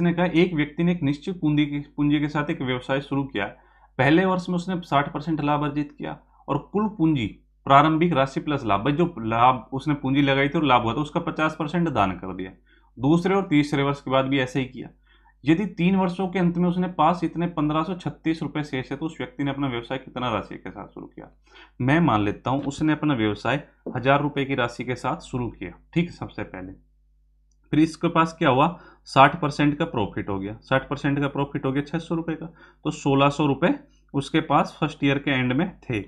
ने कहा एक व्यक्ति ने एक निश्चित पूंजी के पूंजी के साथ एक व्यवसाय शुरू किया पहले वर्ष में उसने 60 परसेंट लाभ अर्जित किया और कुल पूंजी प्रारंभिक राशि प्लस लाभ जो लाभ उसने पूंजी लगाई थी और लाभ हुआ था उसका 50 परसेंट दान कर दिया दूसरे और तीसरे वर्ष के बाद भी ऐसे ही किया यदि तीन वर्षों के अंत में उसने पास इतने पंद्रह सौ छत्तीस रुपए शेष है तो उस व्यक्ति ने अपना व्यवसाय कितना राशि के साथ शुरू किया मैं मान लेता हूं उसने अपना व्यवसाय हजार रुपए की राशि के साथ शुरू किया ठीक सबसे पहले फिर इसके पास क्या हुआ साठ परसेंट का प्रॉफिट हो गया साठ परसेंट का प्रॉफिट हो गया छः सौ रुपये का तो सोलह सौ रुपये उसके पास फर्स्ट ईयर के एंड में थे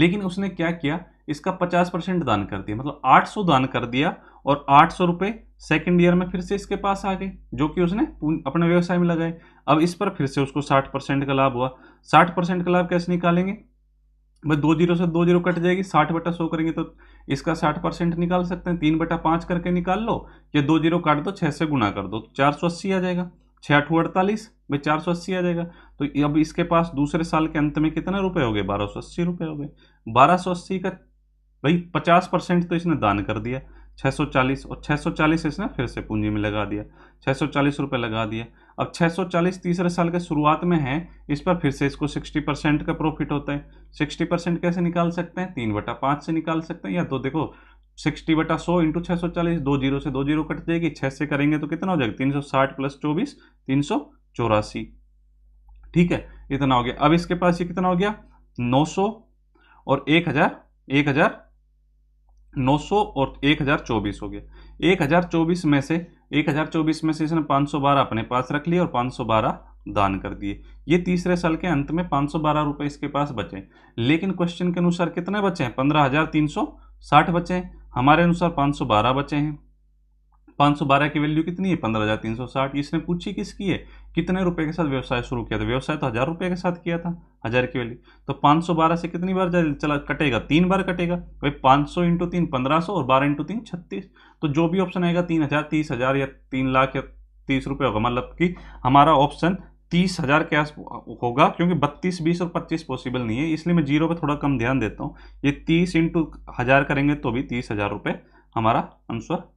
लेकिन उसने क्या किया इसका पचास परसेंट दान कर दिया मतलब आठ सौ दान कर दिया और आठ सौ रुपये सेकेंड ईयर में फिर से इसके पास आ गए जो कि उसने अपने व्यवसाय में लगाए अब इस पर फिर से उसको साठ परसेंट का लाभ हुआ साठ परसेंट का लाभ कैसे निकालेंगे भाई दो जीरो से दो जीरो कट जाएगी साठ बटा सौ करेंगे तो इसका साठ परसेंट निकाल सकते हैं तीन बटा पाँच करके निकाल लो या दो जीरो काट दो छः से गुना कर दो तो चार सौ अस्सी आ जाएगा छः आठ अड़तालीस भाई चार सौ अस्सी आ जाएगा तो अब इसके पास दूसरे साल के अंत में कितना रुपए हो गए बारह सौ अस्सी रुपये हो गए बारह सौ अस्सी का भाई पचास परसेंट तो इसने दान कर दिया सौ चालीस और सौ चालीस इसने फिर से पूंजी में लगा दिया सौ चालीस रुपये लगा दिया अब 640 तीसरे साल के शुरुआत में है इस पर फिर से इसको 60 परसेंट का प्रॉफिट होता है 60 परसेंट कैसे निकाल सकते हैं तीन बटा पाँच से निकाल सकते हैं या तो देखो सिक्सटी बटा सौ इंटू छः सौ चालीस दो जीरो से दो जीरो कट जाएगी छः से करेंगे तो कितना हो जाएगा तीन सौ साठ प्लस चौबीस तीन सौ चौरासी ठीक है इतना हो गया अब इसके पास ये कितना हो गया नौ सौ और एक हजार एक हजार नौ सौ और एक हजार चौबीस हो गया एक हजार चौबीस में से एक हज़ार चौबीस में से इसने पांच सौ बारह अपने पास रख लिए और पांच सौ बारह दान कर दिए ये तीसरे साल के अंत में पाँच सौ बारह रुपए इसके पास बचे लेकिन क्वेश्चन के अनुसार कितने बचे हैं पंद्रह हज़ार तीन सौ साठ बचे हैं हमारे अनुसार पाँच सौ बारह बचे हैं 512 की वैल्यू कितनी है पंद्रह हज़ार तीन सौ साठ इसने पूछी किसकी है कितने रुपए के साथ व्यवसाय शुरू किया था व्यवसाय तो हज़ार रुपये के साथ किया था हज़ार की वैल्यू तो पाँच सौ बारह से कितनी बार चला कटेगा तीन बार कटेगा भाई पाँच सौ इंटू तीन पंद्रह सौ और बारह इंटू तीन छत्तीस तो जो भी ऑप्शन आएगा तीन हज़ार तीस हज़ार या तीन लाख या तीस रुपये होगा मतलब कि हमारा ऑप्शन तीस हज़ार के आस होगा क्योंकि बत्तीस बीस और पच्चीस पॉसिबल नहीं है इसलिए मैं जीरो पे थोड़ा कम ध्यान देता हूँ ये तीस इंटू हज़ार करेंगे तो भी तीस हज़ार रुपये हमारा आंसर